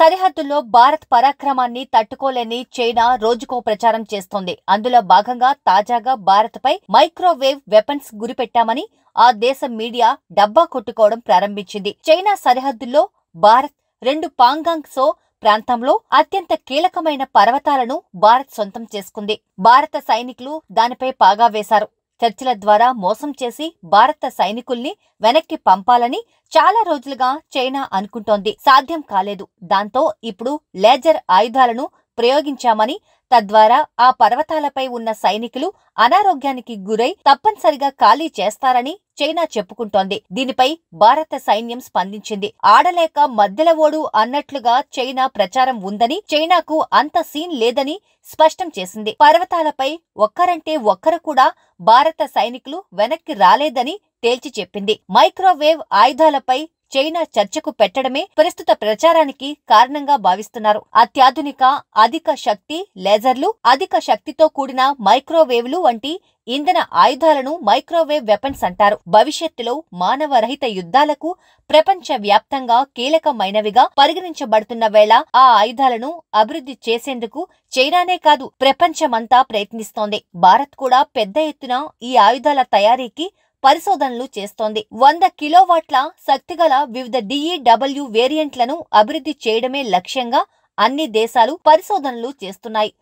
సరిహద్దుల్లో భారత్ పరాక్రమాన్ని తట్టుకోలేని చైనా రోజుకో ప్రచారం చేస్తోంది అందులో భాగంగా తాజాగా భారత్పై మైక్రోవేవ్ వెపన్స్ గురిపెట్టామని ఆ దేశ మీడియా డబ్బా కొట్టుకోవడం ప్రారంభించింది చైనా సరిహద్దుల్లో భారత్ రెండు పాంగాంగ్ సో ప్రాంతంలో అత్యంత కీలకమైన పర్వతాలను భారత్ సొంతం చేసుకుంది భారత సైనికులు దానిపై పాగా వేశారు చర్చిల ద్వారా మోసం చేసి భారత సైనికుల్ని వెనక్కి పంపాలని చాలా రోజులుగా చైనా అనుకుంటోంది సాధ్యం కాలేదు దాంతో ఇప్పుడు లేజర్ ఆయుధాలను ప్రయోగించామని తద్వారా ఆ పర్వతాలపై ఉన్న సైనికులు అనారోగ్యానికి గురై తప్పనిసరిగా ఖాళీ చేస్తారని చైనా చెప్పుకుంటోంది దీనిపై భారత సైన్యం స్పందించింది ఆడలేక మధ్యల ఓడు అన్నట్లుగా చైనా ప్రచారం ఉందని చైనాకు అంత సీన్ లేదని స్పష్టం చేసింది పర్వతాలపై ఒక్కరంటే ఒక్కరు కూడా భారత సైనికులు వెనక్కి రాలేదని తేల్చి చెప్పింది మైక్రోవేవ్ ఆయుధాలపై చైనా చర్చకు పెట్టడమే ప్రస్తుత ప్రచారానికి కారణంగా భావిస్తున్నారు అత్యాధునిక అధిక శక్తి లేజర్లు అధిక శక్తితో కూడిన మైక్రోవేవ్లు వంటి ఇంధన ఆయుధాలను మైక్రోవేవ్ వెపన్స్ అంటారు భవిష్యత్తులో మానవ రహిత యుద్ధాలకు ప్రపంచ వ్యాప్తంగా కీలకమైనవిగా పరిగణించబడుతున్న వేళ ఆ ఆయుధాలను అభివృద్ధి చేసేందుకు చైనానే కాదు ప్రపంచమంతా ప్రయత్నిస్తోంది భారత్ కూడా పెద్ద ఎత్తున ఈ ఆయుధాల తయారీకి పరిశోధనలు చేస్తోంది వంద కిలోవాట్ల శక్తిగల వివిధ డిఈడబ్ల్యూ వేరియంట్లను అభివృద్ధి చేయడమే లక్ష్యంగా అన్ని దేశాలు పరిశోధనలు చేస్తున్నాయి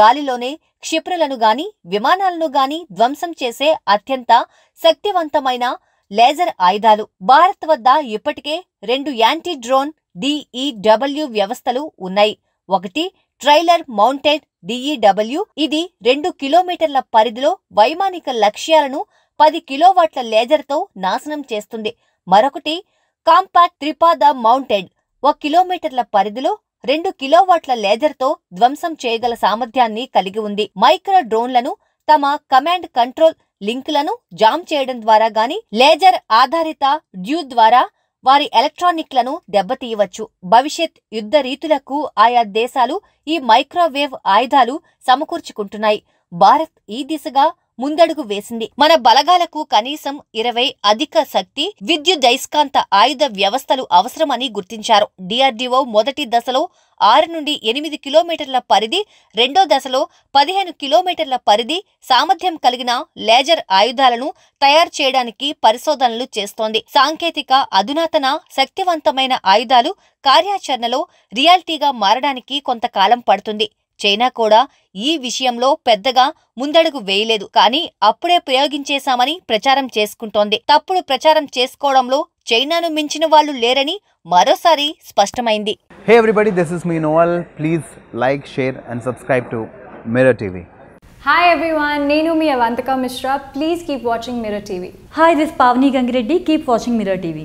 గాలిలోనే క్షిప్రులను గాని విమానాలను గాని ధ్వంసం చేసే అత్యంత శక్తివంతమైన లేజర్ ఆయుధాలు భారత్ వద్ద ఇప్పటికే రెండు యాంటీ డ్రోన్ డిఈడబ్ల్యూ వ్యవస్థలు ఉన్నాయి ఒకటి ట్రైలర్ మౌంటెడ్ డిఈడబ్ల్యూ ఇది రెండు కిలోమీటర్ల పరిధిలో వైమానిక లక్ష్యాలను పది కిలోవాట్ల లేజర్తో నాశనం చేస్తుంది మరొకటి కాంపాక్ట్ త్రిపాద మౌంటెడ్ ఒక కిలోమీటర్ల పరిధిలో రెండు కిలోవాట్ల లేజర్తో ధ్వంసం చేయగల సామర్థ్యాన్ని కలిగి ఉంది మైక్రో డ్రోన్లను తమ కమాండ్ కంట్రోల్ లింక్లను జామ్ చేయడం ద్వారా గాని లేజర్ ఆధారిత డ్యూ ద్వారా వారి ఎలక్ట్రానిక్లను దెబ్బతీయవచ్చు భవిష్యత్ యుద్ధ రీతులకు ఆయా దేశాలు ఈ మైక్రోవేవ్ ఆయుధాలు సమకూర్చుకుంటున్నాయి భారత్ ఈ దిశగా ముందడుగు వేసింది మన బలగాలకు కనీసం ఇరవై అధిక శక్తి విద్యుదైస్కాంత ఆయుధ వ్యవస్థలు అవసరమని గుర్తించారు డిఆర్డీఓ మొదటి దశలో ఆరు నుండి ఎనిమిది కిలోమీటర్ల పరిధి రెండో దశలో పదిహేను కిలోమీటర్ల పరిధి సామర్థ్యం కలిగిన లేజర్ ఆయుధాలను తయారు చేయడానికి పరిశోధనలు చేస్తోంది సాంకేతిక అధునాతన శక్తివంతమైన ఆయుధాలు కార్యాచరణలో రియాలిటీగా మారడానికి కొంతకాలం పడుతుంది చైనా కూడా ఈ విషయంలో పెద్దగా ముందడుగు వేయలేదు కానీ అప్పుడే ప్రయోగించేశామని ప్రచారం చేసుకుంటోంది తప్పుడు ప్రచారం చేసుకోవడంలో చైనాను మించిన వాళ్ళు లేరని మరోసారి స్పష్టమైంది hey everybody this is me Noval please like share and subscribe to Mirror TV hi everyone నేను మీ Avantika Mishra please keep watching Mirror TV hi this Pavani Gangireddy keep watching Mirror TV